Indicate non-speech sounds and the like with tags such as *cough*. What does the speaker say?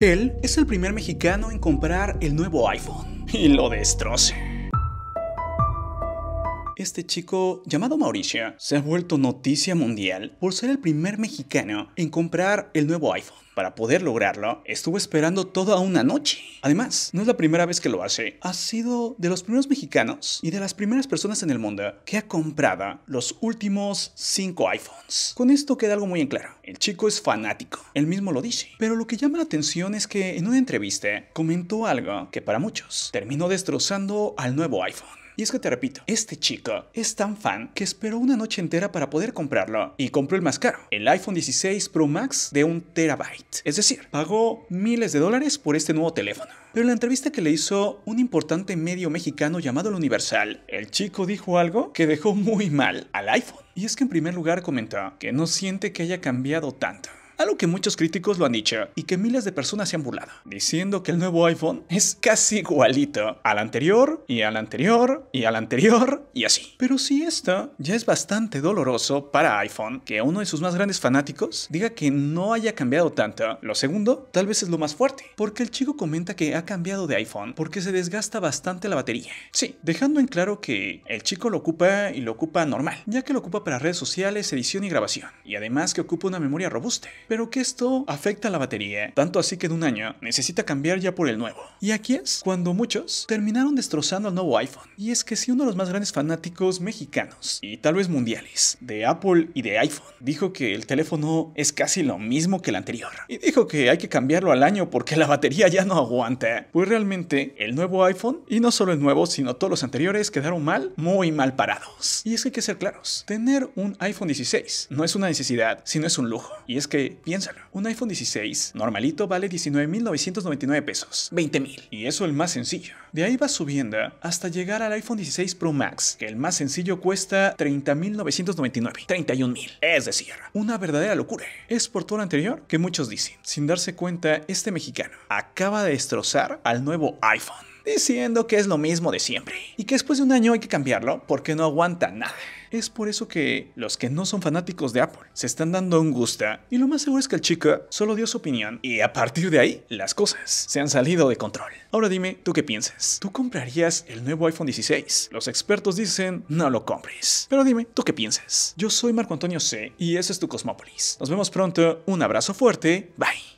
Él es el primer mexicano en comprar el nuevo iPhone *laughs* y lo destroce. Este chico, llamado Mauricio, se ha vuelto noticia mundial por ser el primer mexicano en comprar el nuevo iPhone. Para poder lograrlo, estuvo esperando toda una noche. Además, no es la primera vez que lo hace. Ha sido de los primeros mexicanos y de las primeras personas en el mundo que ha comprado los últimos 5 iPhones. Con esto queda algo muy en claro. El chico es fanático, él mismo lo dice. Pero lo que llama la atención es que en una entrevista comentó algo que para muchos terminó destrozando al nuevo iPhone. Y es que te repito, este chico es tan fan que esperó una noche entera para poder comprarlo y compró el más caro, el iPhone 16 Pro Max de un terabyte. Es decir, pagó miles de dólares por este nuevo teléfono. Pero en la entrevista que le hizo un importante medio mexicano llamado El Universal, el chico dijo algo que dejó muy mal al iPhone. Y es que en primer lugar comentó que no siente que haya cambiado tanto algo que muchos críticos lo han dicho y que miles de personas se han burlado, diciendo que el nuevo iPhone es casi igualito al anterior y al anterior y al anterior y así. Pero si esto ya es bastante doloroso para iPhone, que uno de sus más grandes fanáticos diga que no haya cambiado tanto, lo segundo tal vez es lo más fuerte, porque el chico comenta que ha cambiado de iPhone porque se desgasta bastante la batería. Sí, dejando en claro que el chico lo ocupa y lo ocupa normal, ya que lo ocupa para redes sociales, edición y grabación, y además que ocupa una memoria robusta pero que esto afecta a la batería, tanto así que en un año necesita cambiar ya por el nuevo. Y aquí es cuando muchos terminaron destrozando el nuevo iPhone. Y es que si uno de los más grandes fanáticos mexicanos y tal vez mundiales de Apple y de iPhone dijo que el teléfono es casi lo mismo que el anterior y dijo que hay que cambiarlo al año porque la batería ya no aguanta, pues realmente el nuevo iPhone y no solo el nuevo sino todos los anteriores quedaron mal, muy mal parados. Y es que hay que ser claros, tener un iPhone 16 no es una necesidad, sino es un lujo. Y es que piénsalo. Un iPhone 16 normalito vale 19.999 pesos, 20.000. Y eso el más sencillo. De ahí va subiendo hasta llegar al iPhone 16 Pro Max, que el más sencillo cuesta 30.999, 31.000. Es decir, una verdadera locura. Es por todo lo anterior que muchos dicen. Sin darse cuenta, este mexicano acaba de destrozar al nuevo iPhone diciendo que es lo mismo de siempre y que después de un año hay que cambiarlo porque no aguanta nada. Es por eso que los que no son fanáticos de Apple se están dando un gusta y lo más seguro es que el chico solo dio su opinión y a partir de ahí las cosas se han salido de control. Ahora dime, ¿tú qué piensas? ¿Tú comprarías el nuevo iPhone 16? Los expertos dicen no lo compres. Pero dime, ¿tú qué piensas? Yo soy Marco Antonio C y ese es tu Cosmópolis. Nos vemos pronto, un abrazo fuerte, bye.